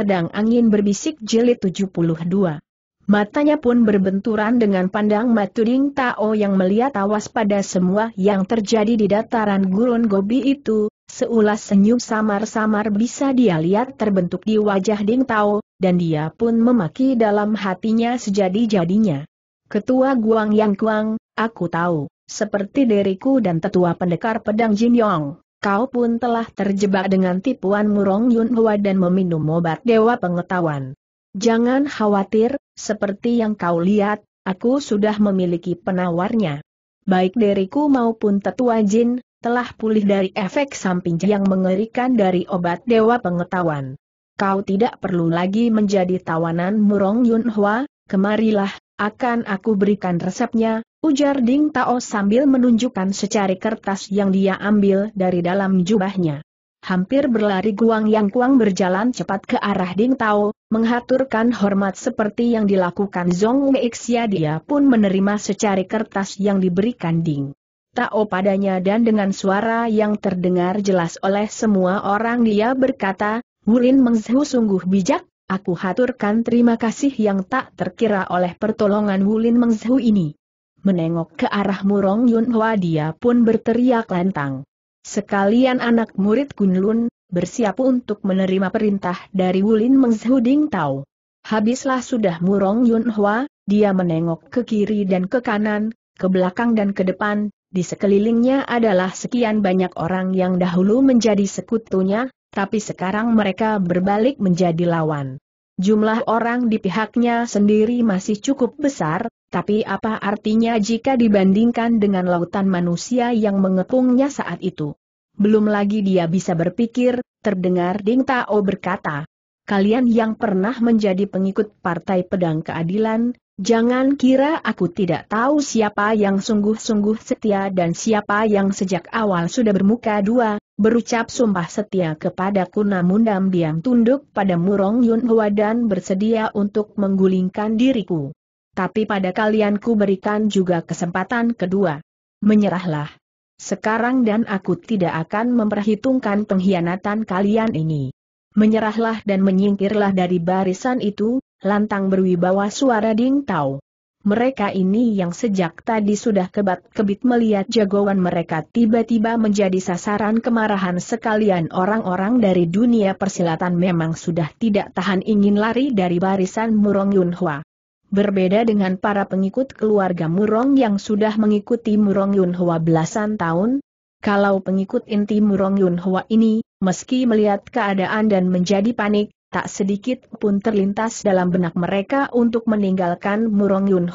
pedang angin berbisik jelit 72. Matanya pun berbenturan dengan pandang maturing Tao yang melihat awas pada semua yang terjadi di dataran gurun Gobi itu, seulas senyum samar-samar bisa dia lihat terbentuk di wajah Ding Tao, dan dia pun memaki dalam hatinya sejadi-jadinya. Ketua Guang Yang Kuang, aku tahu, seperti diriku dan tetua pendekar pedang Jin Yong kau pun telah terjebak dengan tipuan Murong Yun Hua dan meminum obat dewa pengetahuan. Jangan khawatir, seperti yang kau lihat, aku sudah memiliki penawarnya. Baik diriku maupun tetua jin, telah pulih dari efek samping yang mengerikan dari obat dewa pengetahuan. Kau tidak perlu lagi menjadi tawanan Murong Yun Hua, kemarilah, akan aku berikan resepnya, Ujar Ding Tao sambil menunjukkan secari kertas yang dia ambil dari dalam jubahnya. Hampir berlari Guang Yang Kuang berjalan cepat ke arah Ding Tao, menghaturkan hormat seperti yang dilakukan Zong Xia dia pun menerima secari kertas yang diberikan Ding Tao padanya dan dengan suara yang terdengar jelas oleh semua orang dia berkata, Wulin Mengzhu sungguh bijak, aku haturkan terima kasih yang tak terkira oleh pertolongan Wulin Mengzhu ini. Menengok ke arah Murong Yun Hwa dia pun berteriak lantang. Sekalian anak murid Kunlun, bersiap untuk menerima perintah dari Wulin Mengzhuding Tao. Habislah sudah Murong Yun Hwa, dia menengok ke kiri dan ke kanan, ke belakang dan ke depan, di sekelilingnya adalah sekian banyak orang yang dahulu menjadi sekutunya, tapi sekarang mereka berbalik menjadi lawan. Jumlah orang di pihaknya sendiri masih cukup besar, tapi apa artinya jika dibandingkan dengan lautan manusia yang mengepungnya saat itu? Belum lagi dia bisa berpikir, terdengar Ding Tao berkata, Kalian yang pernah menjadi pengikut Partai Pedang Keadilan, jangan kira aku tidak tahu siapa yang sungguh-sungguh setia dan siapa yang sejak awal sudah bermuka dua, berucap sumpah setia kepada namun diam-diam tunduk pada Murong Yun dan bersedia untuk menggulingkan diriku. Tapi pada kalian ku berikan juga kesempatan kedua. Menyerahlah. Sekarang dan aku tidak akan memperhitungkan pengkhianatan kalian ini. Menyerahlah dan menyingkirlah dari barisan itu, lantang berwibawa suara Ding Tao. Mereka ini yang sejak tadi sudah kebat-kebit melihat jagoan mereka tiba-tiba menjadi sasaran kemarahan sekalian orang-orang dari dunia persilatan memang sudah tidak tahan ingin lari dari barisan Murong Yunhua. Berbeda dengan para pengikut keluarga Murong yang sudah mengikuti Murong Yun belasan tahun, kalau pengikut inti Murong Yun ini, meski melihat keadaan dan menjadi panik, tak sedikit pun terlintas dalam benak mereka untuk meninggalkan Murong Yun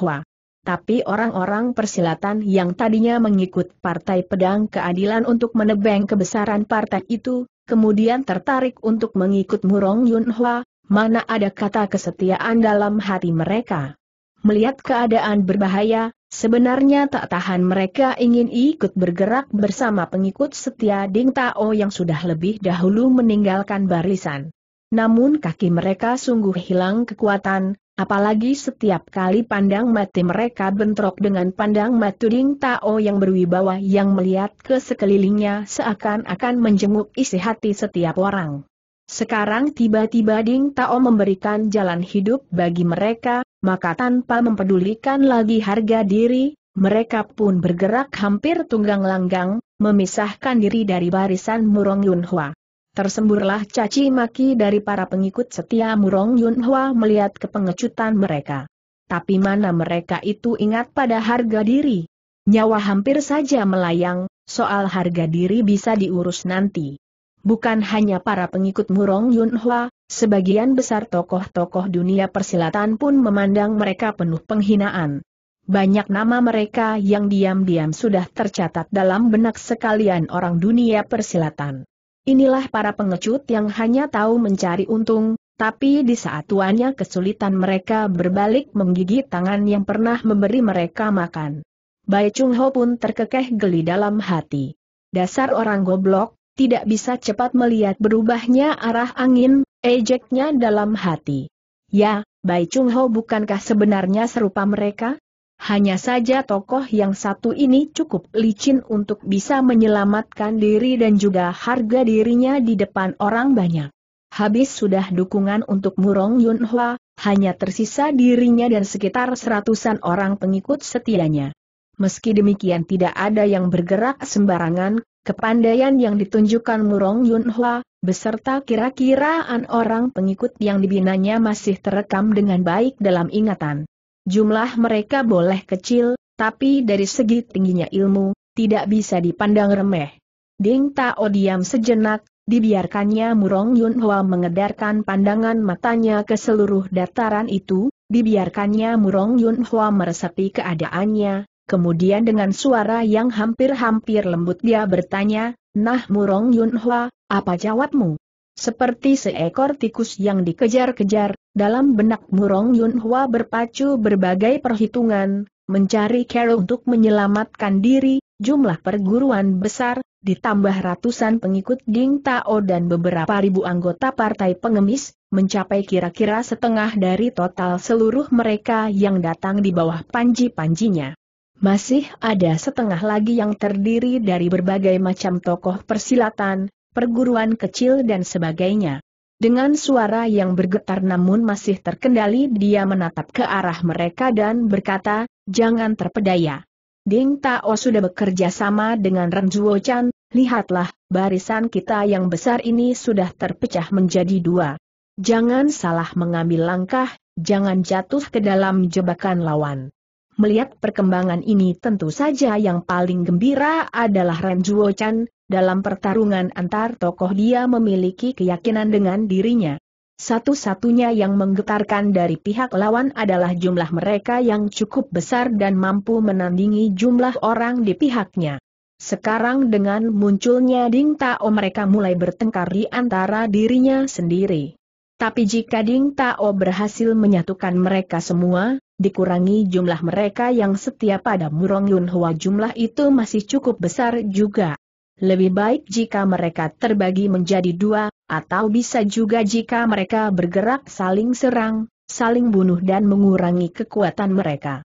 Tapi orang-orang persilatan yang tadinya mengikut Partai Pedang Keadilan untuk menebeng kebesaran partai itu, kemudian tertarik untuk mengikut Murong Yun mana ada kata kesetiaan dalam hati mereka. Melihat keadaan berbahaya, sebenarnya tak tahan mereka ingin ikut bergerak bersama pengikut setia Ding Tao yang sudah lebih dahulu meninggalkan barisan. Namun kaki mereka sungguh hilang kekuatan, Apalagi setiap kali pandang mati mereka bentrok dengan pandang Ding Tao yang berwibawa yang melihat ke sekelilingnya seakan-akan menjenguk isi hati setiap orang. Sekarang tiba-tiba Ding Tao memberikan jalan hidup bagi mereka, maka tanpa mempedulikan lagi harga diri, mereka pun bergerak hampir tunggang langgang, memisahkan diri dari barisan Murong Yunhua. Tersemburlah caci maki dari para pengikut setia Murong Yunhua melihat kepengecutan mereka. Tapi mana mereka itu ingat pada harga diri? Nyawa hampir saja melayang, soal harga diri bisa diurus nanti. Bukan hanya para pengikut Murong Yunhua, sebagian besar tokoh-tokoh dunia persilatan pun memandang mereka penuh penghinaan. Banyak nama mereka yang diam-diam sudah tercatat dalam benak sekalian orang dunia persilatan. Inilah para pengecut yang hanya tahu mencari untung, tapi di saat tuanya kesulitan mereka berbalik menggigit tangan yang pernah memberi mereka makan. Bai Chung Ho pun terkekeh geli dalam hati. Dasar orang goblok, tidak bisa cepat melihat berubahnya arah angin, ejeknya dalam hati. Ya, Bai Chung Ho bukankah sebenarnya serupa mereka? Hanya saja tokoh yang satu ini cukup licin untuk bisa menyelamatkan diri dan juga harga dirinya di depan orang banyak. Habis sudah dukungan untuk Murong Yun Hwa, hanya tersisa dirinya dan sekitar seratusan orang pengikut setianya. Meski demikian tidak ada yang bergerak sembarangan, Kepandaian yang ditunjukkan Murong Yunhua beserta kira-kiraan orang pengikut yang dibinanya masih terekam dengan baik dalam ingatan. Jumlah mereka boleh kecil, tapi dari segi tingginya ilmu, tidak bisa dipandang remeh. Ding Tao diam sejenak, dibiarkannya Murong Yunhua mengedarkan pandangan matanya ke seluruh dataran itu, dibiarkannya Murong Yunhua meresapi keadaannya, Kemudian dengan suara yang hampir-hampir lembut dia bertanya, Nah Murong Yunhua, apa jawabmu? Seperti seekor tikus yang dikejar-kejar, dalam benak Murong Yunhua berpacu berbagai perhitungan, mencari Carol untuk menyelamatkan diri, jumlah perguruan besar, ditambah ratusan pengikut Ding Tao dan beberapa ribu anggota partai pengemis, mencapai kira-kira setengah dari total seluruh mereka yang datang di bawah panji-panjinya. Masih ada setengah lagi yang terdiri dari berbagai macam tokoh persilatan, perguruan kecil dan sebagainya. Dengan suara yang bergetar namun masih terkendali dia menatap ke arah mereka dan berkata, jangan terpedaya. Ding Tao sudah bekerja sama dengan Renjuo Chan, lihatlah, barisan kita yang besar ini sudah terpecah menjadi dua. Jangan salah mengambil langkah, jangan jatuh ke dalam jebakan lawan. Melihat perkembangan ini tentu saja yang paling gembira adalah Ren Zuo Chan, dalam pertarungan antar tokoh dia memiliki keyakinan dengan dirinya. Satu-satunya yang menggetarkan dari pihak lawan adalah jumlah mereka yang cukup besar dan mampu menandingi jumlah orang di pihaknya. Sekarang dengan munculnya Ding Tao mereka mulai bertengkar di antara dirinya sendiri. Tapi jika Ding Tao berhasil menyatukan mereka semua, Dikurangi jumlah mereka yang setia pada Murong Yun jumlah itu masih cukup besar juga. Lebih baik jika mereka terbagi menjadi dua, atau bisa juga jika mereka bergerak saling serang, saling bunuh dan mengurangi kekuatan mereka.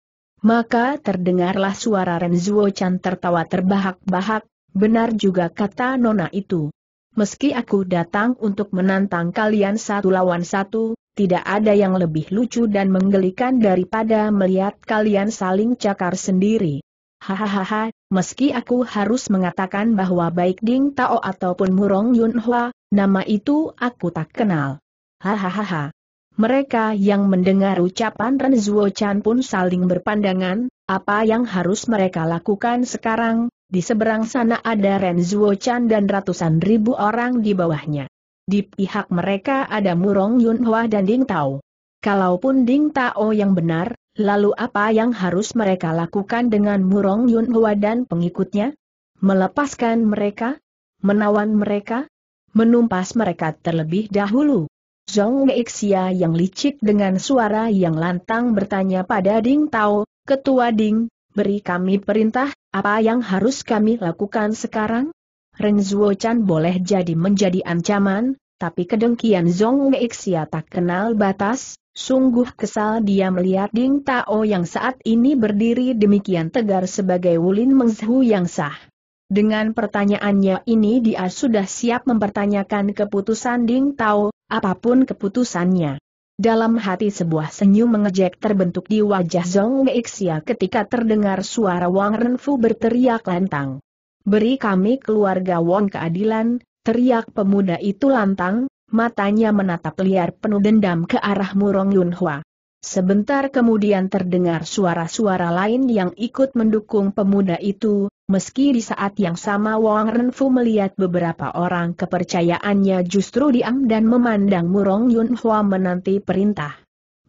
Maka terdengarlah suara Renzuo Chan tertawa terbahak-bahak, benar juga kata Nona itu. Meski aku datang untuk menantang kalian satu lawan satu, tidak ada yang lebih lucu dan menggelikan daripada melihat kalian saling cakar sendiri. Hahaha, meski aku harus mengatakan bahwa baik Ding Tao ataupun Murong Yunhua, nama itu aku tak kenal. Hahaha. Mereka yang mendengar ucapan Ren Zuo Chan pun saling berpandangan, apa yang harus mereka lakukan sekarang, di seberang sana ada Ren Zuo Chan dan ratusan ribu orang di bawahnya. Di pihak mereka ada Murong Yunhua dan Ding Tao. Kalaupun Ding Tao yang benar, lalu apa yang harus mereka lakukan dengan Murong Yunhua dan pengikutnya? Melepaskan mereka? Menawan mereka? Menumpas mereka terlebih dahulu. Zhong Xia yang licik dengan suara yang lantang bertanya pada Ding Tao, Ketua Ding, beri kami perintah, apa yang harus kami lakukan sekarang? Ren Zuo Chan boleh jadi menjadi ancaman, tapi kedengkian Zong Meixia tak kenal batas, sungguh kesal dia melihat Ding Tao yang saat ini berdiri demikian tegar sebagai Wulin Mengzhu yang sah. Dengan pertanyaannya ini dia sudah siap mempertanyakan keputusan Ding Tao, apapun keputusannya. Dalam hati sebuah senyum mengejek terbentuk di wajah Zong Meixia ketika terdengar suara Wang Renfu berteriak lantang. Beri kami keluarga Wong keadilan, Teriak pemuda itu lantang, matanya menatap liar penuh dendam ke arah Murong Yunhua. Sebentar kemudian terdengar suara-suara lain yang ikut mendukung pemuda itu, meski di saat yang sama Wang Renfu melihat beberapa orang kepercayaannya justru diam dan memandang Murong Yunhua menanti perintah.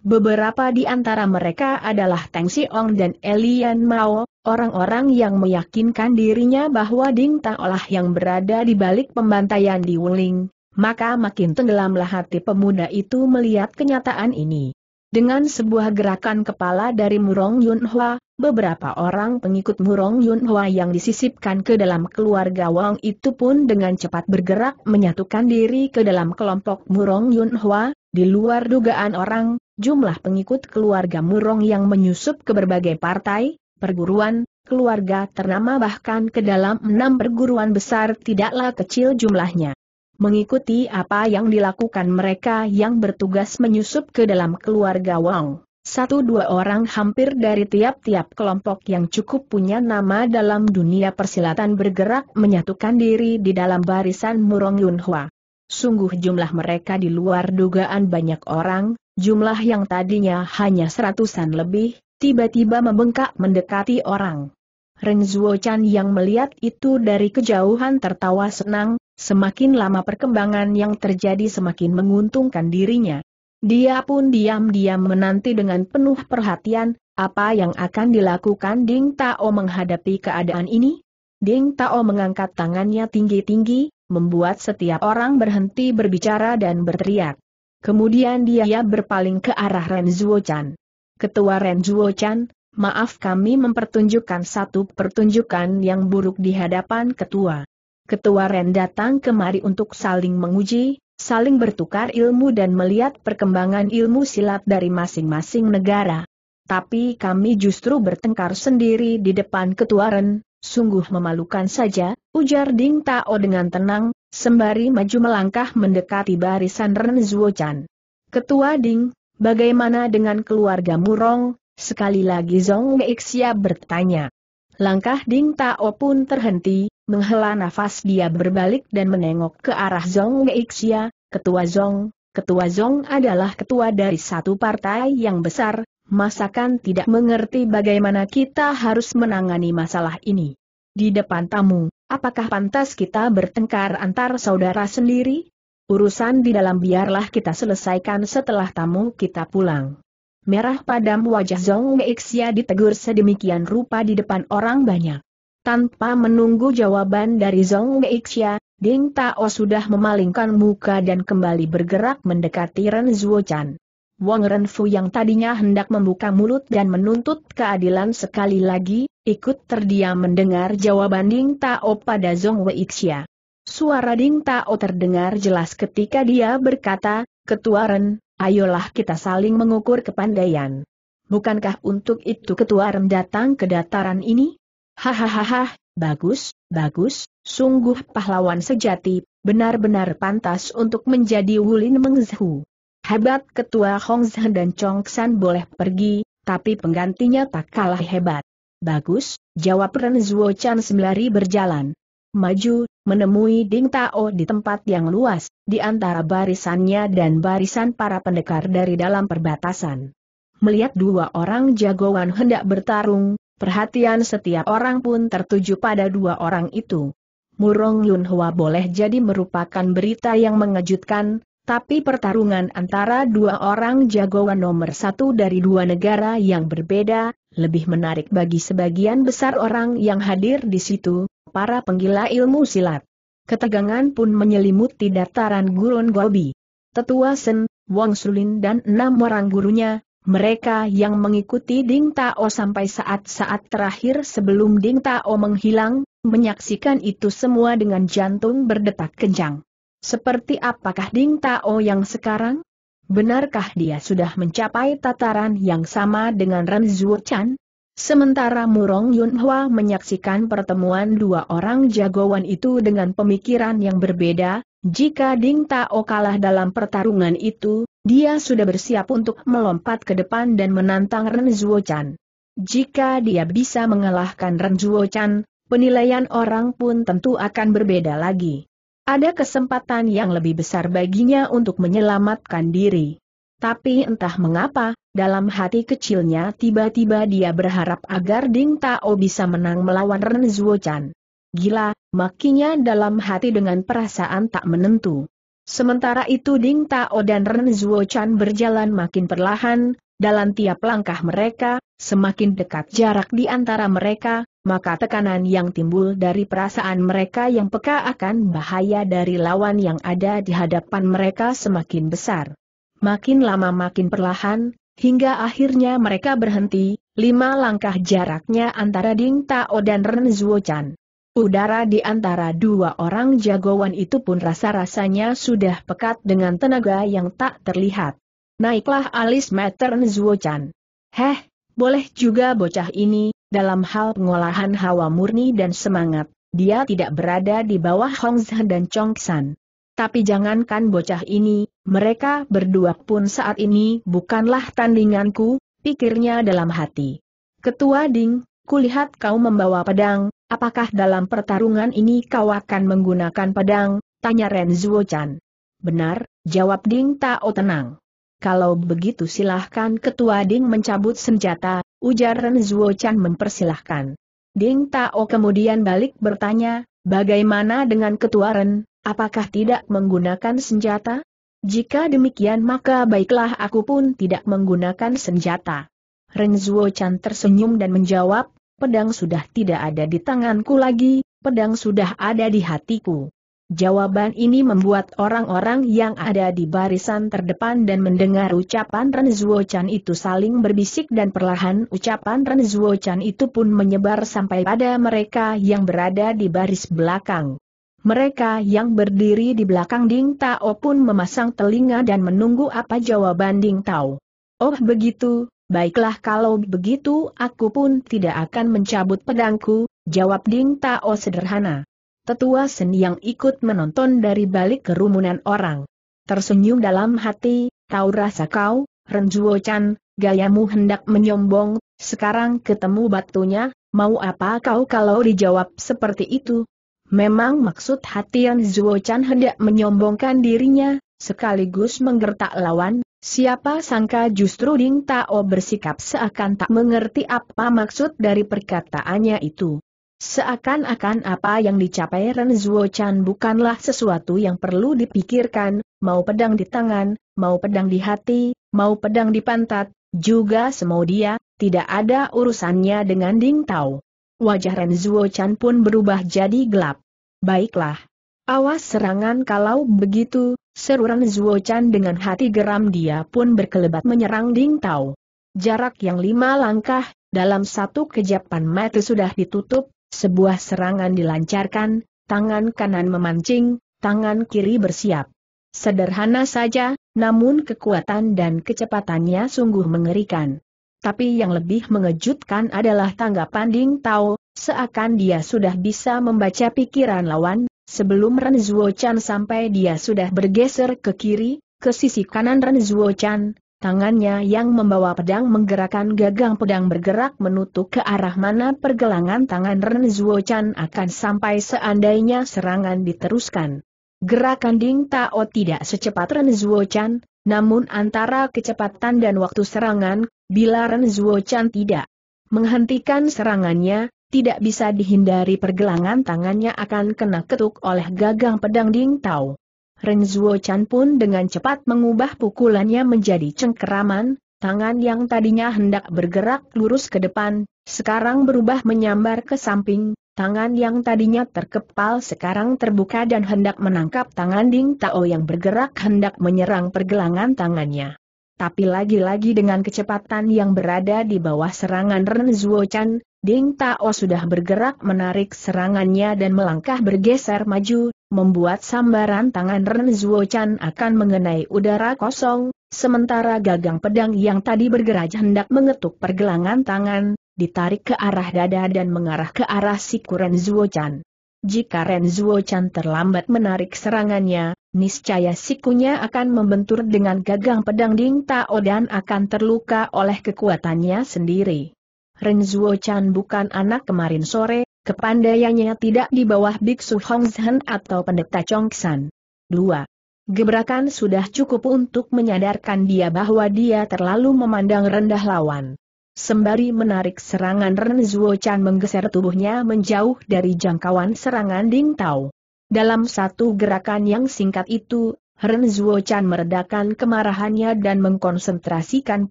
Beberapa di antara mereka adalah Teng Siong dan Elian Mao, orang-orang yang meyakinkan dirinya bahwa Ding Taolah yang berada di balik pembantaian di Wuling, maka makin tenggelamlah hati pemuda itu melihat kenyataan ini. Dengan sebuah gerakan kepala dari Murong Yunhua, beberapa orang pengikut Murong Yunhua yang disisipkan ke dalam keluarga Wang itu pun dengan cepat bergerak menyatukan diri ke dalam kelompok Murong Yunhua, di luar dugaan orang, jumlah pengikut keluarga Murong yang menyusup ke berbagai partai, perguruan, keluarga ternama bahkan ke dalam enam perguruan besar tidaklah kecil jumlahnya. Mengikuti apa yang dilakukan mereka yang bertugas menyusup ke dalam keluarga Wang. Satu dua orang hampir dari tiap-tiap kelompok yang cukup punya nama dalam dunia persilatan bergerak menyatukan diri di dalam barisan Murong Yunhua. Sungguh jumlah mereka di luar dugaan banyak orang, Jumlah yang tadinya hanya seratusan lebih, tiba-tiba membengkak mendekati orang. Ren Chan yang melihat itu dari kejauhan tertawa senang, semakin lama perkembangan yang terjadi semakin menguntungkan dirinya. Dia pun diam-diam menanti dengan penuh perhatian, apa yang akan dilakukan Ding Tao menghadapi keadaan ini? Ding Tao mengangkat tangannya tinggi-tinggi, membuat setiap orang berhenti berbicara dan berteriak. Kemudian dia berpaling ke arah Ren Zhuochan. Ketua Ren Zhuochan, maaf kami mempertunjukkan satu pertunjukan yang buruk di hadapan ketua. Ketua Ren datang kemari untuk saling menguji, saling bertukar ilmu dan melihat perkembangan ilmu silat dari masing-masing negara. Tapi kami justru bertengkar sendiri di depan ketua Ren, sungguh memalukan saja, ujar Ding Tao dengan tenang, Sembari maju melangkah mendekati barisan Ren Zuochan. Ketua Ding, bagaimana dengan keluarga Murong? Sekali lagi Zong Meixia bertanya. Langkah Ding Tao pun terhenti, menghela nafas dia berbalik dan menengok ke arah Zong Meixia, Ketua Zong, Ketua Zong adalah ketua dari satu partai yang besar, masakan tidak mengerti bagaimana kita harus menangani masalah ini. Di depan tamu, Apakah pantas kita bertengkar antar saudara sendiri? Urusan di dalam biarlah kita selesaikan setelah tamu kita pulang. Merah padam wajah Zong Meixia ditegur sedemikian rupa di depan orang banyak. Tanpa menunggu jawaban dari Zong Meixia, Ding Tao sudah memalingkan muka dan kembali bergerak mendekati Ren Zuo Chan. Wang Renfu yang tadinya hendak membuka mulut dan menuntut keadilan sekali lagi, ikut terdiam mendengar jawaban Ding Tao pada Zong Weixia. Suara Ding Tao terdengar jelas ketika dia berkata, Ketua Ren, ayolah kita saling mengukur kepandaian. Bukankah untuk itu Ketua Ren datang ke dataran ini? Hahaha, bagus, bagus, sungguh pahlawan sejati, benar-benar pantas untuk menjadi Wulin Mengzhu. Hebat ketua Hongzhe dan Chong San boleh pergi, tapi penggantinya tak kalah hebat. Bagus, jawab Ren Zuo Chan sembari berjalan. Maju, menemui Ding Tao di tempat yang luas, di antara barisannya dan barisan para pendekar dari dalam perbatasan. Melihat dua orang jagoan hendak bertarung, perhatian setiap orang pun tertuju pada dua orang itu. Murong Yun Hua boleh jadi merupakan berita yang mengejutkan, tapi pertarungan antara dua orang jagoan nomor satu dari dua negara yang berbeda, lebih menarik bagi sebagian besar orang yang hadir di situ, para penggila ilmu silat. Ketegangan pun menyelimuti dataran gurun Gobi. Tetua Sen, Wang Sulin dan enam orang gurunya, mereka yang mengikuti Ding Tao sampai saat-saat terakhir sebelum Ding Tao menghilang, menyaksikan itu semua dengan jantung berdetak kencang. Seperti apakah Ding Tao yang sekarang? Benarkah dia sudah mencapai tataran yang sama dengan Ren Zhuo Chan? Sementara Murong Yunhua menyaksikan pertemuan dua orang jagoan itu dengan pemikiran yang berbeda, jika Ding Tao kalah dalam pertarungan itu, dia sudah bersiap untuk melompat ke depan dan menantang Ren Zhuo Chan. Jika dia bisa mengalahkan Ren Zhuo Chan, penilaian orang pun tentu akan berbeda lagi. Ada kesempatan yang lebih besar baginya untuk menyelamatkan diri. Tapi entah mengapa, dalam hati kecilnya tiba-tiba dia berharap agar Ding Tao bisa menang melawan Ren Zuochan. Gila, makinya dalam hati dengan perasaan tak menentu. Sementara itu Ding Tao dan Ren Zuochan berjalan makin perlahan, dalam tiap langkah mereka, semakin dekat jarak di antara mereka, maka tekanan yang timbul dari perasaan mereka yang peka akan bahaya dari lawan yang ada di hadapan mereka semakin besar. Makin lama makin perlahan, hingga akhirnya mereka berhenti, lima langkah jaraknya antara Ding Tao dan Ren Zuochan. Udara di antara dua orang jagoan itu pun rasa-rasanya sudah pekat dengan tenaga yang tak terlihat. Naiklah alis Matern Chan. Heh, boleh juga bocah ini, dalam hal pengolahan hawa murni dan semangat, dia tidak berada di bawah Hong dan Chong San. Tapi jangankan bocah ini, mereka berdua pun saat ini bukanlah tandinganku, pikirnya dalam hati. Ketua Ding, kulihat kau membawa pedang, apakah dalam pertarungan ini kau akan menggunakan pedang, tanya Ren Zuo Chan. Benar, jawab Ding Tao tenang. Kalau begitu silahkan Ketua Ding mencabut senjata, ujar Ren Zuo Chan mempersilahkan. Ding Tao kemudian balik bertanya, bagaimana dengan Ketua Ren, apakah tidak menggunakan senjata? Jika demikian maka baiklah aku pun tidak menggunakan senjata. Ren Zuo Chan tersenyum dan menjawab, pedang sudah tidak ada di tanganku lagi, pedang sudah ada di hatiku. Jawaban ini membuat orang-orang yang ada di barisan terdepan dan mendengar ucapan Ren Zuo Chan itu saling berbisik dan perlahan ucapan Ren Zuo Chan itu pun menyebar sampai pada mereka yang berada di baris belakang. Mereka yang berdiri di belakang Ding Tao pun memasang telinga dan menunggu apa jawaban Ding Tao. Oh begitu, baiklah kalau begitu aku pun tidak akan mencabut pedangku, jawab Ding Tao sederhana tetua seni yang ikut menonton dari balik kerumunan orang. Tersenyum dalam hati, tahu rasa kau, Renjuo Chan, gayamu hendak menyombong, sekarang ketemu batunya, mau apa kau kalau dijawab seperti itu? Memang maksud hati yang Zuo Chan hendak menyombongkan dirinya, sekaligus menggertak lawan, siapa sangka justru Ding Tao bersikap seakan tak mengerti apa maksud dari perkataannya itu. Seakan-akan apa yang dicapai Ren Zuo Chan bukanlah sesuatu yang perlu dipikirkan, mau pedang di tangan, mau pedang di hati, mau pedang di pantat, juga semau dia, tidak ada urusannya dengan Ding Tao. Wajah Ren Zuo Chan pun berubah jadi gelap. Baiklah. Awas serangan kalau begitu, Seru Ren Zuo Chan dengan hati geram dia pun berkelebat menyerang Ding Tao. Jarak yang lima langkah, dalam satu kejapan mata sudah ditutup, sebuah serangan dilancarkan, tangan kanan memancing, tangan kiri bersiap. Sederhana saja, namun kekuatan dan kecepatannya sungguh mengerikan. Tapi yang lebih mengejutkan adalah tangga Ding Tao, seakan dia sudah bisa membaca pikiran lawan, sebelum Ren Zuo Chan sampai dia sudah bergeser ke kiri, ke sisi kanan Ren Zuo Chan, Tangannya yang membawa pedang menggerakkan gagang pedang bergerak menutup ke arah mana pergelangan tangan Ren Zuochan akan sampai seandainya serangan diteruskan. Gerakan Ding Tao tidak secepat Ren Zuochan, namun antara kecepatan dan waktu serangan, bila Ren Zuochan tidak menghentikan serangannya, tidak bisa dihindari pergelangan tangannya akan kena ketuk oleh gagang pedang Ding Tao. Ren Zuo Chan pun dengan cepat mengubah pukulannya menjadi cengkeraman, tangan yang tadinya hendak bergerak lurus ke depan, sekarang berubah menyambar ke samping, tangan yang tadinya terkepal sekarang terbuka dan hendak menangkap tangan Ding Tao yang bergerak hendak menyerang pergelangan tangannya. Tapi lagi-lagi dengan kecepatan yang berada di bawah serangan Ren Zuo Chan, Ding Tao sudah bergerak menarik serangannya dan melangkah bergeser maju, membuat sambaran tangan Ren Chan akan mengenai udara kosong, sementara gagang pedang yang tadi bergerak hendak mengetuk pergelangan tangan, ditarik ke arah dada dan mengarah ke arah siku Ren Chan. Jika Ren Chan terlambat menarik serangannya, niscaya sikunya akan membentur dengan gagang pedang Ding Tao dan akan terluka oleh kekuatannya sendiri. Ren Chan bukan anak kemarin sore, Kepandaiannya tidak di bawah Biksu Hongzhen atau pendeta Chongsan. 2. Gebrakan sudah cukup untuk menyadarkan dia bahwa dia terlalu memandang rendah lawan. Sembari menarik serangan Ren Zuo Chan menggeser tubuhnya menjauh dari jangkauan serangan Ding Tao. Dalam satu gerakan yang singkat itu, Ren Zuo Chan meredakan kemarahannya dan mengkonsentrasikan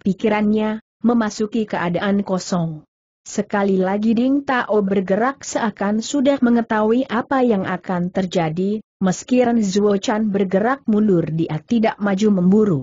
pikirannya, memasuki keadaan kosong. Sekali lagi Ding Tao bergerak seakan sudah mengetahui apa yang akan terjadi, meski Ren Zuo Chan bergerak mundur dia tidak maju memburu.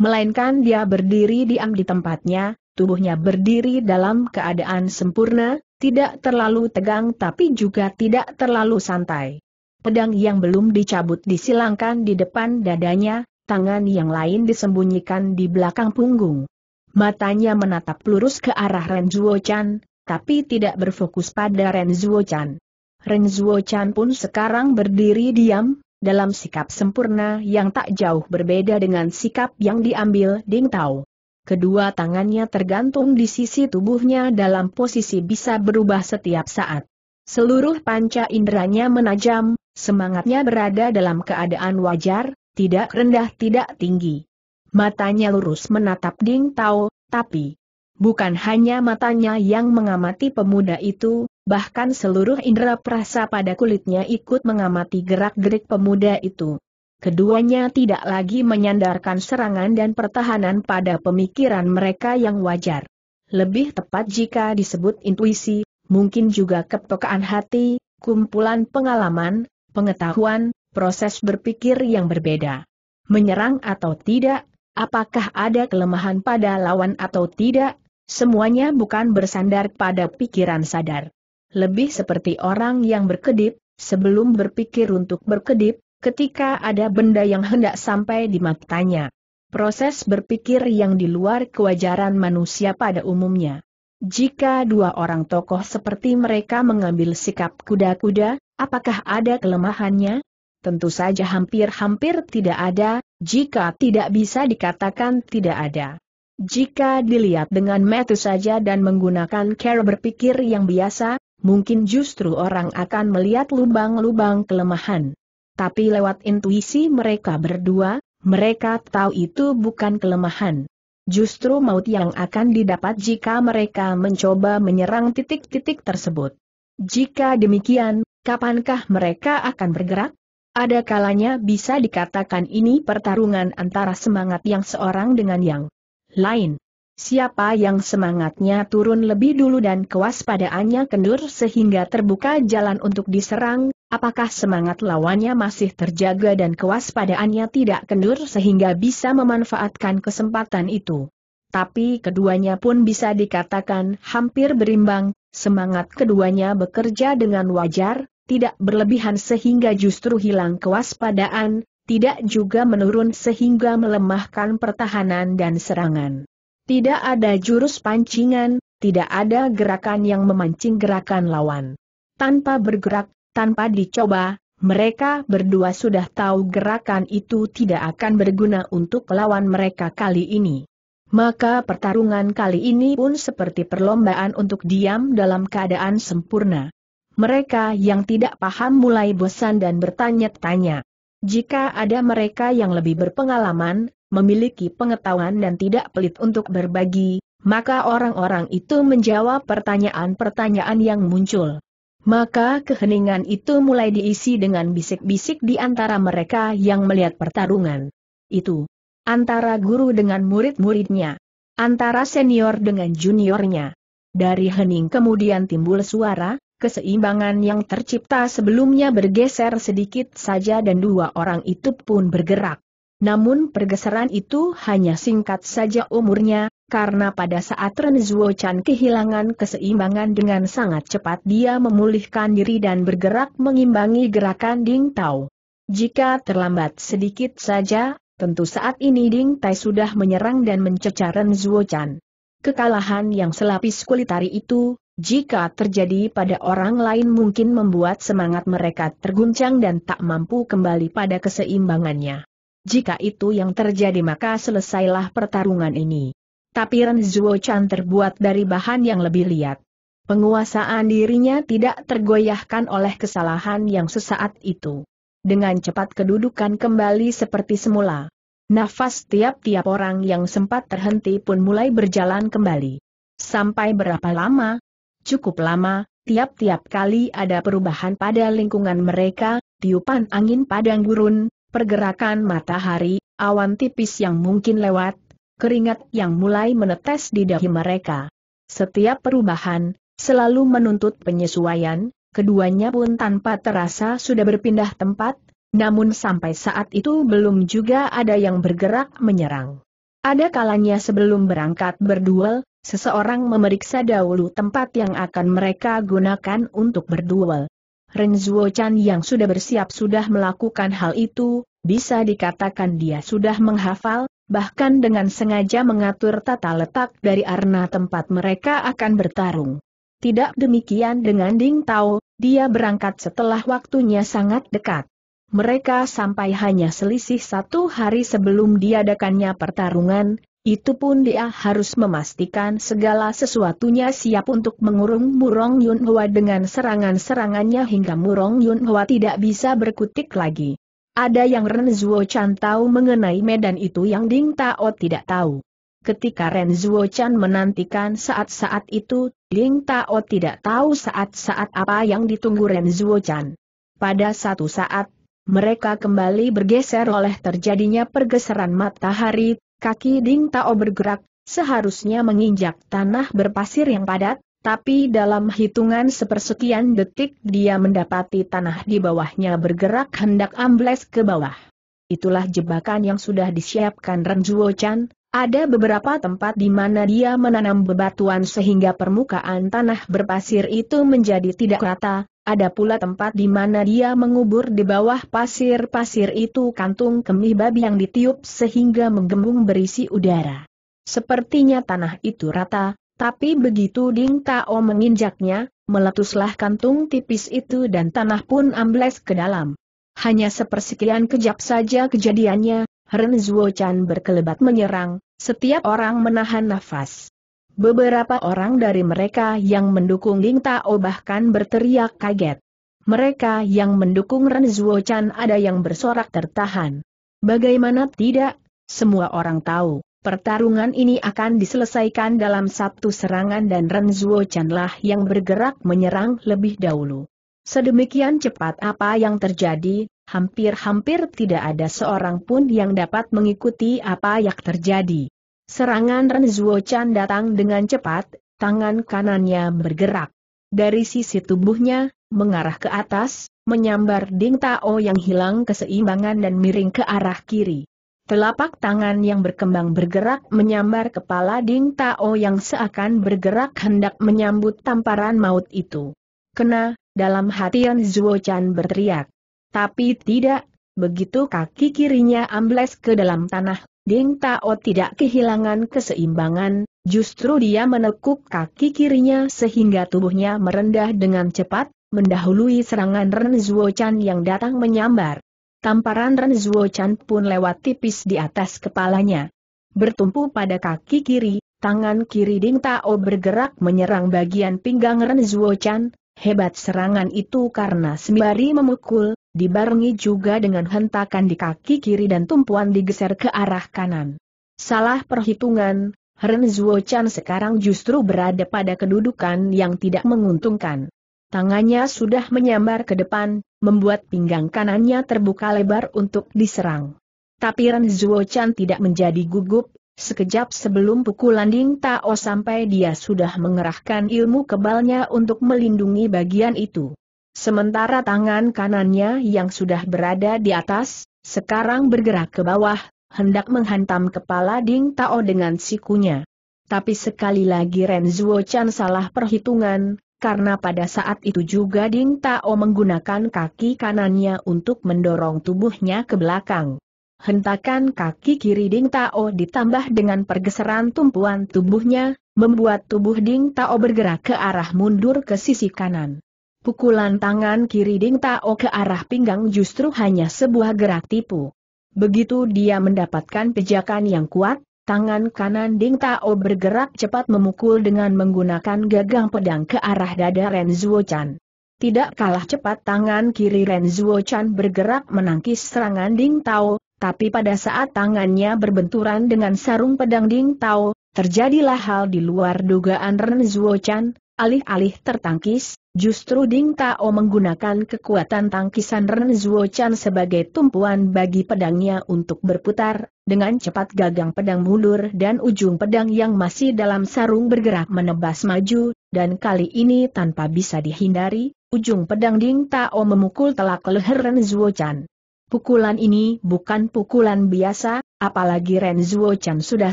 Melainkan dia berdiri diam di tempatnya, tubuhnya berdiri dalam keadaan sempurna, tidak terlalu tegang tapi juga tidak terlalu santai. Pedang yang belum dicabut disilangkan di depan dadanya, tangan yang lain disembunyikan di belakang punggung. Matanya menatap lurus ke arah Ren Zuo-chan, tapi tidak berfokus pada Ren Zuo-chan. Ren Zuo-chan pun sekarang berdiri diam, dalam sikap sempurna yang tak jauh berbeda dengan sikap yang diambil Ding Tao. Kedua tangannya tergantung di sisi tubuhnya dalam posisi bisa berubah setiap saat. Seluruh panca inderanya menajam, semangatnya berada dalam keadaan wajar, tidak rendah tidak tinggi. Matanya lurus menatap Ding Tao, tapi bukan hanya matanya yang mengamati pemuda itu, bahkan seluruh indera perasa pada kulitnya ikut mengamati gerak-gerik pemuda itu. Keduanya tidak lagi menyandarkan serangan dan pertahanan pada pemikiran mereka yang wajar. Lebih tepat jika disebut intuisi, mungkin juga kepekaan hati, kumpulan pengalaman, pengetahuan, proses berpikir yang berbeda. Menyerang atau tidak, Apakah ada kelemahan pada lawan atau tidak? Semuanya bukan bersandar pada pikiran sadar. Lebih seperti orang yang berkedip, sebelum berpikir untuk berkedip, ketika ada benda yang hendak sampai di matanya. Proses berpikir yang di luar kewajaran manusia pada umumnya. Jika dua orang tokoh seperti mereka mengambil sikap kuda-kuda, apakah ada kelemahannya? Tentu saja hampir-hampir tidak ada, jika tidak bisa dikatakan tidak ada. Jika dilihat dengan metu saja dan menggunakan cara berpikir yang biasa, mungkin justru orang akan melihat lubang-lubang kelemahan. Tapi lewat intuisi mereka berdua, mereka tahu itu bukan kelemahan. Justru maut yang akan didapat jika mereka mencoba menyerang titik-titik tersebut. Jika demikian, kapankah mereka akan bergerak? Ada kalanya bisa dikatakan ini pertarungan antara semangat yang seorang dengan yang lain. Siapa yang semangatnya turun lebih dulu dan kewaspadaannya kendur sehingga terbuka jalan untuk diserang, apakah semangat lawannya masih terjaga dan kewaspadaannya tidak kendur sehingga bisa memanfaatkan kesempatan itu. Tapi keduanya pun bisa dikatakan hampir berimbang, semangat keduanya bekerja dengan wajar, tidak berlebihan sehingga justru hilang kewaspadaan, tidak juga menurun sehingga melemahkan pertahanan dan serangan. Tidak ada jurus pancingan, tidak ada gerakan yang memancing gerakan lawan. Tanpa bergerak, tanpa dicoba, mereka berdua sudah tahu gerakan itu tidak akan berguna untuk lawan mereka kali ini. Maka pertarungan kali ini pun seperti perlombaan untuk diam dalam keadaan sempurna. Mereka yang tidak paham mulai bosan dan bertanya-tanya. Jika ada mereka yang lebih berpengalaman, memiliki pengetahuan dan tidak pelit untuk berbagi, maka orang-orang itu menjawab pertanyaan-pertanyaan yang muncul. Maka keheningan itu mulai diisi dengan bisik-bisik di antara mereka yang melihat pertarungan. Itu antara guru dengan murid-muridnya, antara senior dengan juniornya. Dari hening kemudian timbul suara, keseimbangan yang tercipta sebelumnya bergeser sedikit saja dan dua orang itu pun bergerak. Namun pergeseran itu hanya singkat saja umurnya, karena pada saat Ren Zuo Chan kehilangan keseimbangan dengan sangat cepat dia memulihkan diri dan bergerak mengimbangi gerakan Ding Tao. Jika terlambat sedikit saja, tentu saat ini Ding Tai sudah menyerang dan mencecar Ren Zuo Chan. Kekalahan yang selapis kulitari itu, jika terjadi pada orang lain mungkin membuat semangat mereka terguncang dan tak mampu kembali pada keseimbangannya. Jika itu yang terjadi maka selesailah pertarungan ini. Tapi Ren Zuo Chan terbuat dari bahan yang lebih liat. Penguasaan dirinya tidak tergoyahkan oleh kesalahan yang sesaat itu. Dengan cepat kedudukan kembali seperti semula. Nafas tiap-tiap orang yang sempat terhenti pun mulai berjalan kembali. Sampai berapa lama, Cukup lama, tiap-tiap kali ada perubahan pada lingkungan mereka, tiupan angin padang gurun, pergerakan matahari, awan tipis yang mungkin lewat, keringat yang mulai menetes di dahi mereka. Setiap perubahan, selalu menuntut penyesuaian, keduanya pun tanpa terasa sudah berpindah tempat, namun sampai saat itu belum juga ada yang bergerak menyerang. Ada kalanya sebelum berangkat berduel, Seseorang memeriksa dahulu tempat yang akan mereka gunakan untuk berduel. Ren Renzuo Chan yang sudah bersiap sudah melakukan hal itu, bisa dikatakan dia sudah menghafal, bahkan dengan sengaja mengatur tata letak dari arena tempat mereka akan bertarung. Tidak demikian dengan Ding Tao, dia berangkat setelah waktunya sangat dekat. Mereka sampai hanya selisih satu hari sebelum diadakannya pertarungan, itu pun dia harus memastikan segala sesuatunya siap untuk mengurung Murong Yun Hwa dengan serangan-serangannya hingga Murong Yun Hwa tidak bisa berkutik lagi. Ada yang Ren Zuo Chan tahu mengenai medan itu yang Ding Tao tidak tahu. Ketika Ren Zuo Chan menantikan saat-saat itu, Ding Tao tidak tahu saat-saat apa yang ditunggu Ren Zuo Chan. Pada satu saat, mereka kembali bergeser oleh terjadinya pergeseran matahari, Kaki Ding Tao bergerak, seharusnya menginjak tanah berpasir yang padat, tapi dalam hitungan sepersekian detik dia mendapati tanah di bawahnya bergerak hendak ambles ke bawah. Itulah jebakan yang sudah disiapkan Ren Zuo Chan, ada beberapa tempat di mana dia menanam bebatuan sehingga permukaan tanah berpasir itu menjadi tidak rata, ada pula tempat di mana dia mengubur di bawah pasir-pasir itu kantung kemih babi yang ditiup sehingga menggembung berisi udara. Sepertinya tanah itu rata, tapi begitu Ding Tao menginjaknya, meletuslah kantung tipis itu dan tanah pun ambles ke dalam. Hanya sepersekian kejap saja kejadiannya, Ren Zuo Chan berkelebat menyerang, setiap orang menahan nafas. Beberapa orang dari mereka yang mendukung Ling Tao bahkan berteriak kaget. Mereka yang mendukung Ren Zuo Chan ada yang bersorak tertahan. Bagaimana tidak, semua orang tahu, pertarungan ini akan diselesaikan dalam satu serangan dan Ren Zuo Chan lah yang bergerak menyerang lebih dahulu. Sedemikian cepat apa yang terjadi, hampir-hampir tidak ada seorang pun yang dapat mengikuti apa yang terjadi. Serangan Zuo Chan datang dengan cepat, tangan kanannya bergerak. Dari sisi tubuhnya, mengarah ke atas, menyambar Ding Tao yang hilang keseimbangan dan miring ke arah kiri. Telapak tangan yang berkembang bergerak menyambar kepala Ding Tao yang seakan bergerak hendak menyambut tamparan maut itu. Kena, dalam hati Ren Zuo Chan berteriak. Tapi tidak, begitu kaki kirinya ambles ke dalam tanah, Ding Tao tidak kehilangan keseimbangan, justru dia menekuk kaki kirinya sehingga tubuhnya merendah dengan cepat, mendahului serangan Ren Zuochan Chan yang datang menyambar. Tamparan Ren Zuochan Chan pun lewat tipis di atas kepalanya. Bertumpu pada kaki kiri, tangan kiri Ding Tao bergerak menyerang bagian pinggang Ren Zuochan. Chan, hebat serangan itu karena sembari memukul, dibarengi juga dengan hentakan di kaki kiri dan tumpuan digeser ke arah kanan. Salah perhitungan, Ren Zuochan sekarang justru berada pada kedudukan yang tidak menguntungkan. Tangannya sudah menyambar ke depan, membuat pinggang kanannya terbuka lebar untuk diserang. Tapi Ren Zuochan tidak menjadi gugup, sekejap sebelum pukulan Ding Tao sampai dia sudah mengerahkan ilmu kebalnya untuk melindungi bagian itu. Sementara tangan kanannya yang sudah berada di atas, sekarang bergerak ke bawah, hendak menghantam kepala Ding Tao dengan sikunya. Tapi sekali lagi Ren Zuo Chan salah perhitungan, karena pada saat itu juga Ding Tao menggunakan kaki kanannya untuk mendorong tubuhnya ke belakang. Hentakan kaki kiri Ding Tao ditambah dengan pergeseran tumpuan tubuhnya, membuat tubuh Ding Tao bergerak ke arah mundur ke sisi kanan. Pukulan tangan kiri Ding Tao ke arah pinggang justru hanya sebuah gerak tipu. Begitu dia mendapatkan pijakan yang kuat, tangan kanan Ding Tao bergerak cepat memukul dengan menggunakan gagang pedang ke arah dada Ren Zuo Chan. Tidak kalah cepat tangan kiri Ren Zuo Chan bergerak menangkis serangan Ding Tao, tapi pada saat tangannya berbenturan dengan sarung pedang Ding Tao, terjadilah hal di luar dugaan Ren Zuo Chan, alih-alih tertangkis, Justru Ding Tao menggunakan kekuatan tangkisan Ren Zuo Chan sebagai tumpuan bagi pedangnya untuk berputar, dengan cepat gagang pedang mundur dan ujung pedang yang masih dalam sarung bergerak menebas maju, dan kali ini tanpa bisa dihindari, ujung pedang Ding Tao memukul telak leher Ren Zuo Chan. Pukulan ini bukan pukulan biasa, apalagi Ren Zuo Chan sudah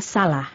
salah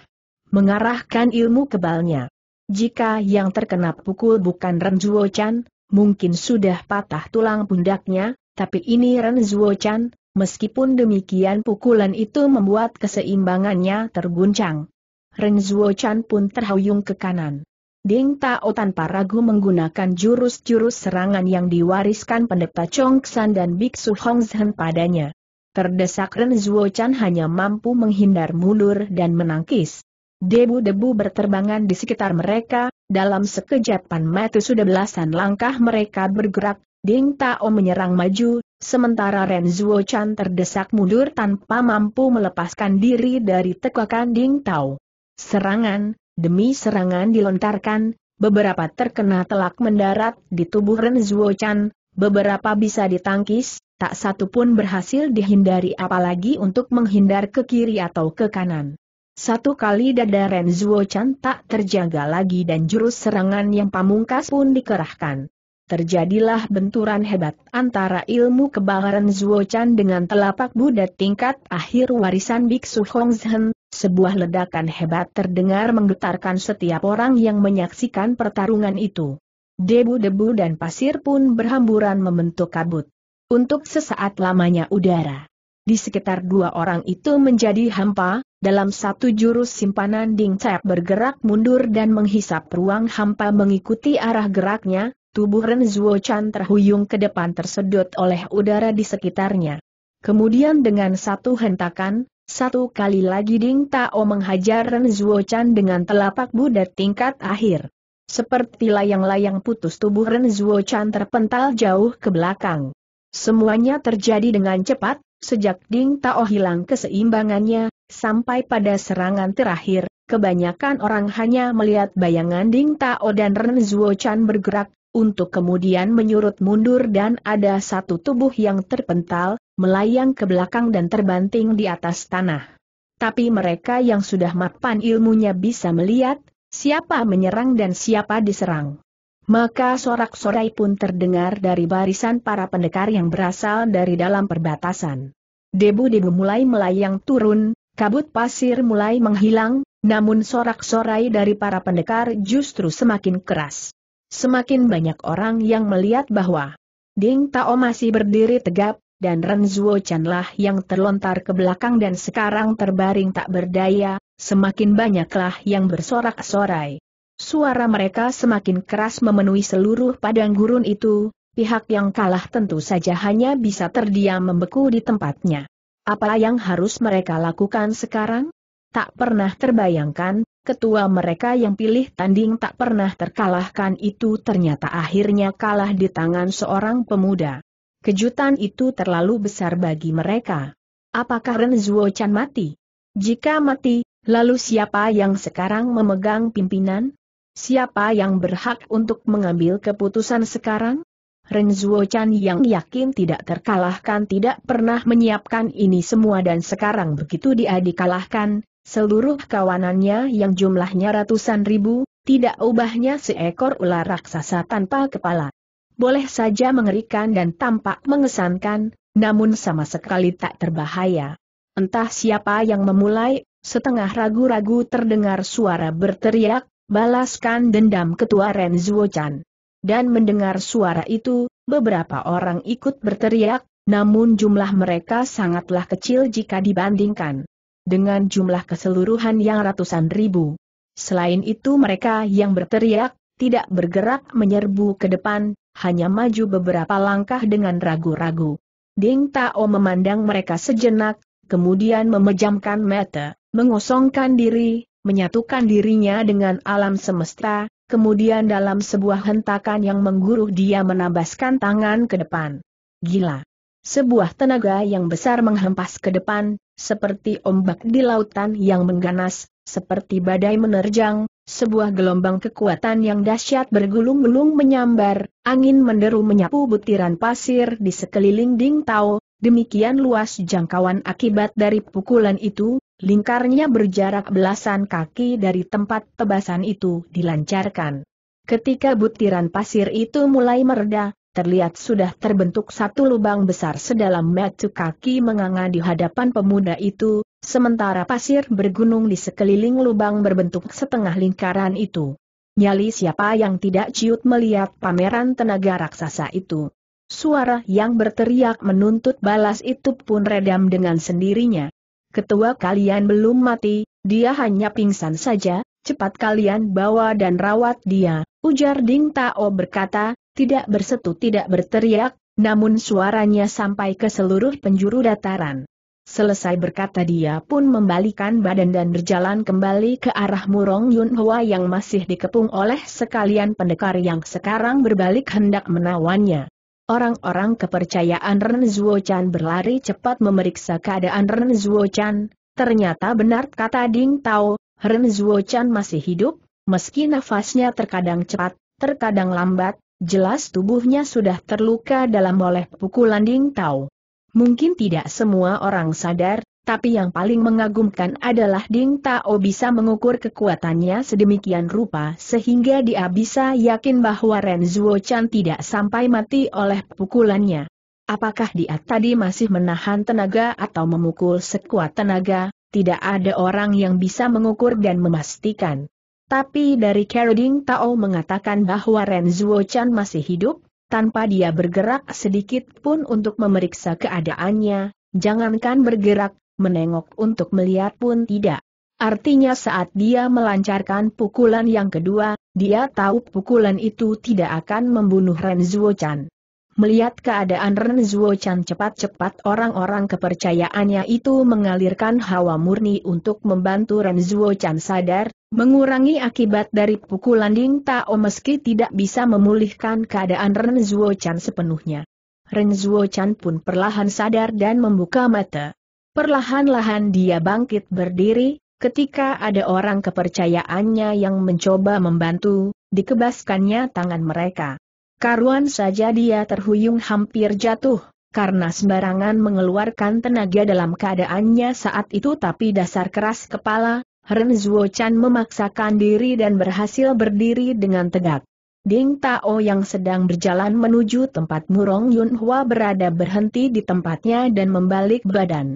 mengarahkan ilmu kebalnya. Jika yang terkena pukul bukan Ren Zuo Chan, mungkin sudah patah tulang pundaknya, tapi ini Ren Zuo Chan, meskipun demikian pukulan itu membuat keseimbangannya terguncang. Ren Zuo Chan pun terhuyung ke kanan. Ding Tao tanpa ragu menggunakan jurus-jurus serangan yang diwariskan pendeta Chong San dan Biksu Hong Zhen padanya. Terdesak Ren Zuo Chan hanya mampu menghindar mundur dan menangkis. Debu-debu berterbangan di sekitar mereka, dalam sekejapan mata sudah belasan langkah mereka bergerak, Ding Tao menyerang maju, sementara Ren Zuo Chan terdesak mundur tanpa mampu melepaskan diri dari tekakan Ding Tao. Serangan, demi serangan dilontarkan, beberapa terkena telak mendarat di tubuh Ren Zuo Chan, beberapa bisa ditangkis, tak satu pun berhasil dihindari apalagi untuk menghindar ke kiri atau ke kanan. Satu kali dada Zuo Chan tak terjaga lagi dan jurus serangan yang pamungkas pun dikerahkan. Terjadilah benturan hebat antara ilmu kebal Zuo Chan dengan telapak Buddha tingkat akhir warisan Biksu Hongzhen, sebuah ledakan hebat terdengar menggetarkan setiap orang yang menyaksikan pertarungan itu. Debu-debu dan pasir pun berhamburan membentuk kabut. Untuk sesaat lamanya udara. Di sekitar dua orang itu menjadi hampa, dalam satu jurus simpanan Ding Cek bergerak mundur dan menghisap ruang hampa mengikuti arah geraknya, tubuh Ren Zuo Chan terhuyung ke depan tersedot oleh udara di sekitarnya. Kemudian dengan satu hentakan, satu kali lagi Ding Tao menghajar Ren Zuo Chan dengan telapak budak tingkat akhir. Seperti layang-layang putus tubuh Ren Zuo Chan terpental jauh ke belakang. Semuanya terjadi dengan cepat, sejak Ding Tao hilang keseimbangannya, Sampai pada serangan terakhir, kebanyakan orang hanya melihat bayangan Ding Tao dan Ren Zuo Chan bergerak, untuk kemudian menyurut mundur dan ada satu tubuh yang terpental, melayang ke belakang dan terbanting di atas tanah. Tapi mereka yang sudah mapan ilmunya bisa melihat, siapa menyerang dan siapa diserang. Maka sorak-sorai pun terdengar dari barisan para pendekar yang berasal dari dalam perbatasan. Debu-debu mulai melayang turun, Kabut pasir mulai menghilang, namun sorak-sorai dari para pendekar justru semakin keras. Semakin banyak orang yang melihat bahwa Ding Tao masih berdiri tegap, dan Ren Zuo Chan lah yang terlontar ke belakang dan sekarang terbaring tak berdaya, semakin banyaklah yang bersorak-sorai. Suara mereka semakin keras memenuhi seluruh padang gurun itu, pihak yang kalah tentu saja hanya bisa terdiam membeku di tempatnya. Apa yang harus mereka lakukan sekarang? Tak pernah terbayangkan, ketua mereka yang pilih tanding tak pernah terkalahkan itu ternyata akhirnya kalah di tangan seorang pemuda. Kejutan itu terlalu besar bagi mereka. Apakah Renzuo Chan mati? Jika mati, lalu siapa yang sekarang memegang pimpinan? Siapa yang berhak untuk mengambil keputusan sekarang? Ren Zuo Chan yang yakin tidak terkalahkan tidak pernah menyiapkan ini semua dan sekarang begitu dia dikalahkan, seluruh kawanannya yang jumlahnya ratusan ribu, tidak ubahnya seekor ular raksasa tanpa kepala. Boleh saja mengerikan dan tampak mengesankan, namun sama sekali tak terbahaya. Entah siapa yang memulai, setengah ragu-ragu terdengar suara berteriak, balaskan dendam ketua Ren Zuo Chan dan mendengar suara itu, beberapa orang ikut berteriak, namun jumlah mereka sangatlah kecil jika dibandingkan dengan jumlah keseluruhan yang ratusan ribu. Selain itu mereka yang berteriak, tidak bergerak menyerbu ke depan, hanya maju beberapa langkah dengan ragu-ragu. Ding Tao memandang mereka sejenak, kemudian memejamkan mata, mengosongkan diri, menyatukan dirinya dengan alam semesta, Kemudian dalam sebuah hentakan yang mengguruh dia menabaskan tangan ke depan. Gila! Sebuah tenaga yang besar menghempas ke depan, seperti ombak di lautan yang mengganas, seperti badai menerjang, sebuah gelombang kekuatan yang dahsyat bergulung-gulung menyambar, angin menderu menyapu butiran pasir di sekeliling Ding Tao, demikian luas jangkauan akibat dari pukulan itu, Lingkarnya berjarak belasan kaki dari tempat tebasan itu dilancarkan. Ketika butiran pasir itu mulai mereda, terlihat sudah terbentuk satu lubang besar sedalam metu kaki menganga di hadapan pemuda itu, sementara pasir bergunung di sekeliling lubang berbentuk setengah lingkaran itu. Nyali siapa yang tidak ciut melihat pameran tenaga raksasa itu. Suara yang berteriak menuntut balas itu pun redam dengan sendirinya ketua kalian belum mati, dia hanya pingsan saja, cepat kalian bawa dan rawat dia, ujar Ding Tao berkata, tidak bersetu tidak berteriak, namun suaranya sampai ke seluruh penjuru dataran. Selesai berkata dia pun membalikan badan dan berjalan kembali ke arah Murong Yun Hua yang masih dikepung oleh sekalian pendekar yang sekarang berbalik hendak menawannya. Orang-orang kepercayaan Ren Zuo-chan berlari cepat memeriksa keadaan Ren Zuo-chan, ternyata benar kata Ding Tao, Ren Zuo-chan masih hidup, meski nafasnya terkadang cepat, terkadang lambat, jelas tubuhnya sudah terluka dalam oleh pukulan Ding Tao. Mungkin tidak semua orang sadar, tapi yang paling mengagumkan adalah Ding Tao bisa mengukur kekuatannya sedemikian rupa sehingga dia bisa yakin bahwa Ren Zuo Chan tidak sampai mati oleh pukulannya. Apakah dia tadi masih menahan tenaga atau memukul sekuat tenaga, tidak ada orang yang bisa mengukur dan memastikan. Tapi dari Ding Tao mengatakan bahwa Ren Zuo Chan masih hidup, tanpa dia bergerak sedikit pun untuk memeriksa keadaannya, jangankan bergerak, menengok untuk melihat pun tidak. Artinya saat dia melancarkan pukulan yang kedua, dia tahu pukulan itu tidak akan membunuh Ren Zuo-chan. Melihat keadaan Ren Zuo-chan cepat-cepat orang-orang kepercayaannya itu mengalirkan hawa murni untuk membantu Ren Zuo-chan sadar, mengurangi akibat dari pukulan Ding Tao meski tidak bisa memulihkan keadaan Ren Zuo-chan sepenuhnya. Ren Zuo-chan pun perlahan sadar dan membuka mata. Perlahan-lahan dia bangkit berdiri, ketika ada orang kepercayaannya yang mencoba membantu, dikebaskannya tangan mereka. Karuan saja dia terhuyung hampir jatuh, karena sembarangan mengeluarkan tenaga dalam keadaannya saat itu tapi dasar keras kepala, Ren Zuo Chan memaksakan diri dan berhasil berdiri dengan tegak. Ding Tao yang sedang berjalan menuju tempat Murong Yun Hua berada berhenti di tempatnya dan membalik badan.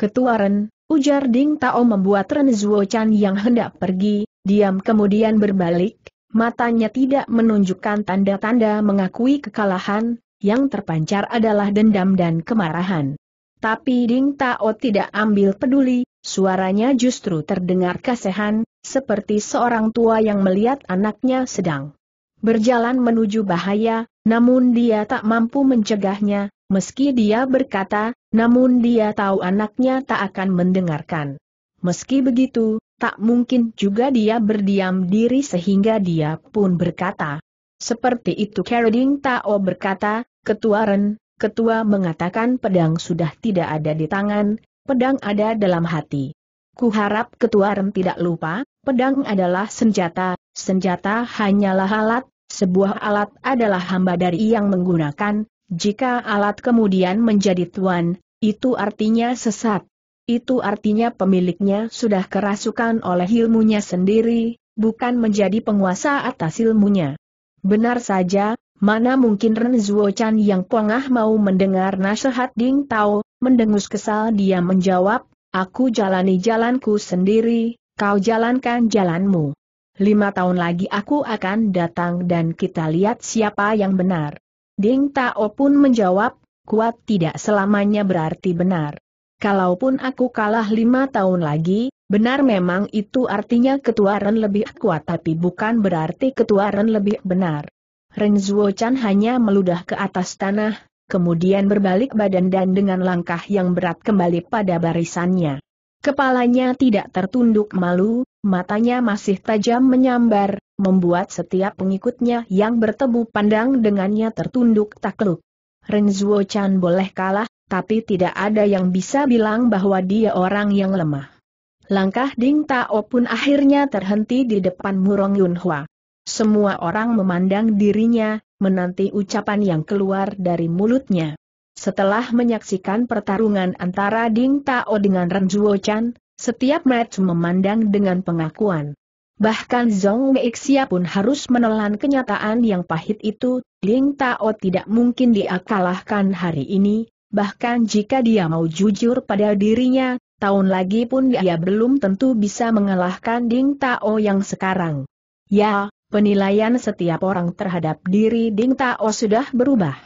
Ketua Ren, ujar Ding Tao membuat Ren Zuo Chan yang hendak pergi, diam kemudian berbalik, matanya tidak menunjukkan tanda-tanda mengakui kekalahan, yang terpancar adalah dendam dan kemarahan. Tapi Ding Tao tidak ambil peduli, suaranya justru terdengar kasehan, seperti seorang tua yang melihat anaknya sedang berjalan menuju bahaya, namun dia tak mampu mencegahnya, meski dia berkata, namun dia tahu anaknya tak akan mendengarkan. Meski begitu, tak mungkin juga dia berdiam diri sehingga dia pun berkata. Seperti itu Kerding Tao berkata, Ketua Ren, Ketua mengatakan pedang sudah tidak ada di tangan, pedang ada dalam hati. Kuharap Ketua Ren tidak lupa, pedang adalah senjata, senjata hanyalah alat, sebuah alat adalah hamba dari yang menggunakan, jika alat kemudian menjadi tuan, itu artinya sesat. Itu artinya pemiliknya sudah kerasukan oleh ilmunya sendiri, bukan menjadi penguasa atas ilmunya. Benar saja, mana mungkin Ren Zuochan yang pongah mau mendengar nasihat Ding Tao, mendengus kesal dia menjawab, aku jalani jalanku sendiri, kau jalankan jalanmu. Lima tahun lagi aku akan datang dan kita lihat siapa yang benar. Ding Tao pun menjawab, kuat tidak selamanya berarti benar. Kalaupun aku kalah lima tahun lagi, benar memang itu artinya ketua Ren lebih kuat tapi bukan berarti ketua Ren lebih benar. Ren Zuo Chan hanya meludah ke atas tanah, kemudian berbalik badan dan dengan langkah yang berat kembali pada barisannya. Kepalanya tidak tertunduk malu, matanya masih tajam menyambar, membuat setiap pengikutnya yang bertemu pandang dengannya tertunduk takluk. Renzuo Chan boleh kalah, tapi tidak ada yang bisa bilang bahwa dia orang yang lemah. Langkah Ding Tao pun akhirnya terhenti di depan Murong Yunhua. Semua orang memandang dirinya, menanti ucapan yang keluar dari mulutnya. Setelah menyaksikan pertarungan antara Ding Tao dengan Renzuo Chan, setiap match memandang dengan pengakuan. Bahkan Zhong Meixia pun harus menelan kenyataan yang pahit itu, Ling Tao tidak mungkin dia hari ini, bahkan jika dia mau jujur pada dirinya, tahun lagi pun dia belum tentu bisa mengalahkan Ding Tao yang sekarang. Ya, penilaian setiap orang terhadap diri Ding Tao sudah berubah.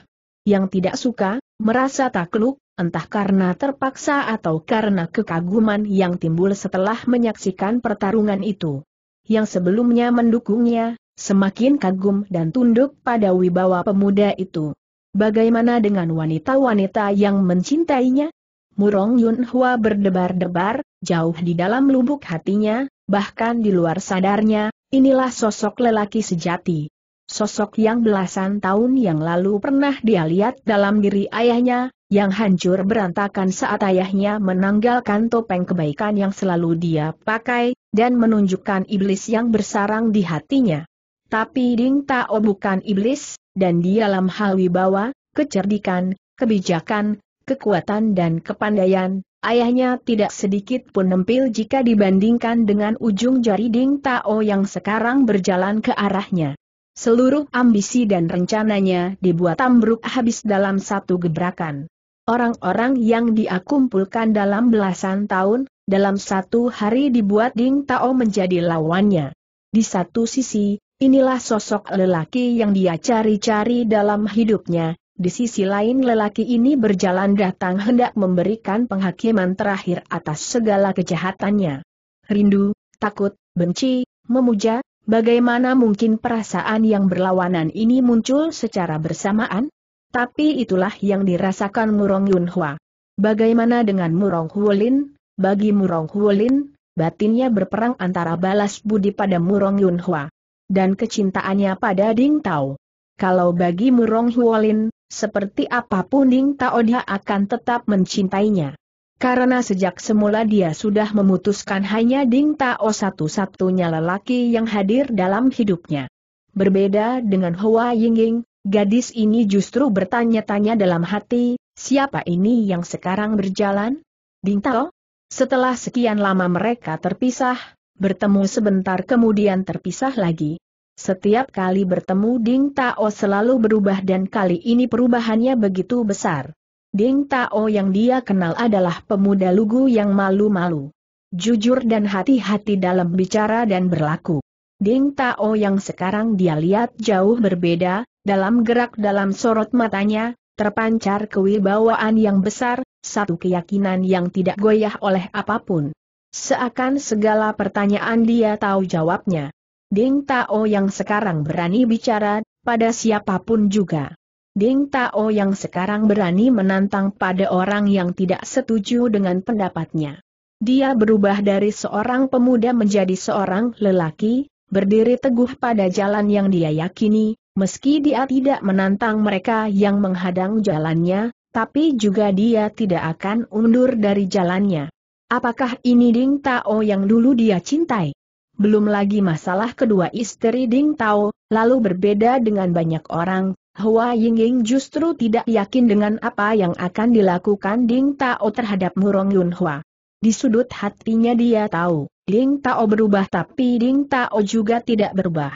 Yang tidak suka, merasa takluk, entah karena terpaksa atau karena kekaguman yang timbul setelah menyaksikan pertarungan itu yang sebelumnya mendukungnya, semakin kagum dan tunduk pada wibawa pemuda itu. Bagaimana dengan wanita-wanita yang mencintainya? Murong Yun Hua berdebar-debar, jauh di dalam lubuk hatinya, bahkan di luar sadarnya, inilah sosok lelaki sejati. Sosok yang belasan tahun yang lalu pernah dia lihat dalam diri ayahnya, yang hancur berantakan saat ayahnya menanggalkan topeng kebaikan yang selalu dia pakai, dan menunjukkan iblis yang bersarang di hatinya. Tapi Ding Tao bukan iblis, dan di dalam hal wibawa, kecerdikan, kebijakan, kekuatan dan kepandaian, ayahnya tidak sedikit pun nempil jika dibandingkan dengan ujung jari Ding Tao yang sekarang berjalan ke arahnya. Seluruh ambisi dan rencananya dibuat ambruk habis dalam satu gebrakan. Orang-orang yang diakumpulkan dalam belasan tahun, dalam satu hari dibuat Ding Tao menjadi lawannya. Di satu sisi, inilah sosok lelaki yang dia cari-cari dalam hidupnya, di sisi lain lelaki ini berjalan datang hendak memberikan penghakiman terakhir atas segala kejahatannya. Rindu, takut, benci, memuja, bagaimana mungkin perasaan yang berlawanan ini muncul secara bersamaan? Tapi itulah yang dirasakan Murong Yunhua. Bagaimana dengan Murong Huolin, bagi Murong Huolin, batinnya berperang antara balas budi pada Murong Yunhua dan kecintaannya pada Ding Tao. Kalau bagi Murong Huolin, seperti apapun Ding Tao dia akan tetap mencintainya. Karena sejak semula dia sudah memutuskan hanya Ding Tao satu-satunya lelaki yang hadir dalam hidupnya. Berbeda dengan Hua Yingying, gadis ini justru bertanya-tanya dalam hati, siapa ini yang sekarang berjalan? Ding Tao? Setelah sekian lama mereka terpisah, bertemu sebentar kemudian terpisah lagi. Setiap kali bertemu Ding Tao selalu berubah dan kali ini perubahannya begitu besar. Ding Tao yang dia kenal adalah pemuda lugu yang malu-malu. Jujur dan hati-hati dalam bicara dan berlaku. Ding Tao yang sekarang dia lihat jauh berbeda, dalam gerak dalam sorot matanya, Terpancar kewibawaan yang besar, satu keyakinan yang tidak goyah oleh apapun. Seakan segala pertanyaan dia tahu jawabnya. Ding Tao yang sekarang berani bicara, pada siapapun juga. Ding Tao yang sekarang berani menantang pada orang yang tidak setuju dengan pendapatnya. Dia berubah dari seorang pemuda menjadi seorang lelaki, berdiri teguh pada jalan yang dia yakini, Meski dia tidak menantang mereka yang menghadang jalannya, tapi juga dia tidak akan undur dari jalannya. Apakah ini Ding Tao yang dulu dia cintai? Belum lagi masalah kedua istri Ding Tao, lalu berbeda dengan banyak orang, Hua Yingying justru tidak yakin dengan apa yang akan dilakukan Ding Tao terhadap Murong Yun Hua. Di sudut hatinya dia tahu, Ding Tao berubah tapi Ding Tao juga tidak berubah.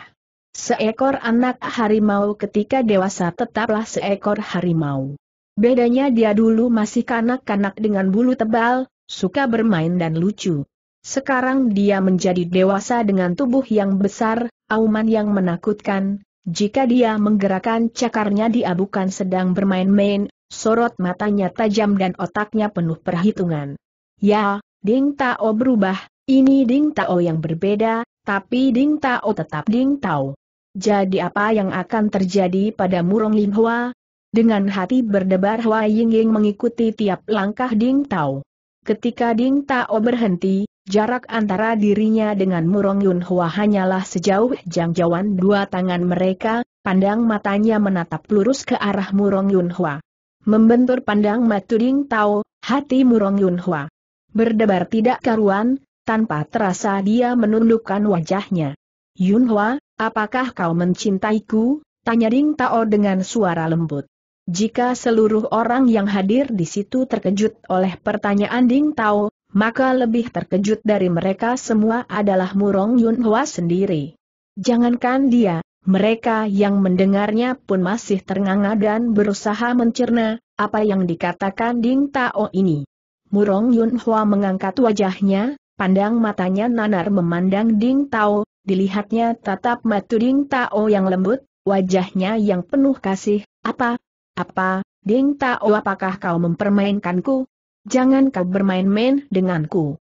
Seekor anak harimau ketika dewasa tetaplah seekor harimau. Bedanya dia dulu masih kanak-kanak dengan bulu tebal, suka bermain dan lucu. Sekarang dia menjadi dewasa dengan tubuh yang besar, auman yang menakutkan. Jika dia menggerakkan cakarnya dia bukan sedang bermain-main, sorot matanya tajam dan otaknya penuh perhitungan. Ya, Ding Tao berubah, ini Ding Tao yang berbeda, tapi Ding Tao tetap Ding Tao. Jadi apa yang akan terjadi pada Murong Lim Hua? Dengan hati berdebar Hua Ying mengikuti tiap langkah Ding Tao. Ketika Ding Tao berhenti, jarak antara dirinya dengan Murong Yun Hua hanyalah sejauh jangjauan dua tangan mereka, pandang matanya menatap lurus ke arah Murong Yun Hua. Membentur pandang matu Ding Tao, hati Murong Yun Hua. Berdebar tidak karuan, tanpa terasa dia menundukkan wajahnya. Yun Hua, Apakah kau mencintaiku? Tanya Ding Tao dengan suara lembut. Jika seluruh orang yang hadir di situ terkejut oleh pertanyaan Ding Tao, maka lebih terkejut dari mereka semua adalah Murong Yun Hua sendiri. Jangankan dia, mereka yang mendengarnya pun masih ternganga dan berusaha mencerna apa yang dikatakan Ding Tao ini. Murong Yun Hua mengangkat wajahnya, pandang matanya nanar memandang Ding Tao, Dilihatnya tatap mata Matuding Tao yang lembut, wajahnya yang penuh kasih, apa? Apa, Ding Tao apakah kau mempermainkanku? Jangan kau bermain-main denganku.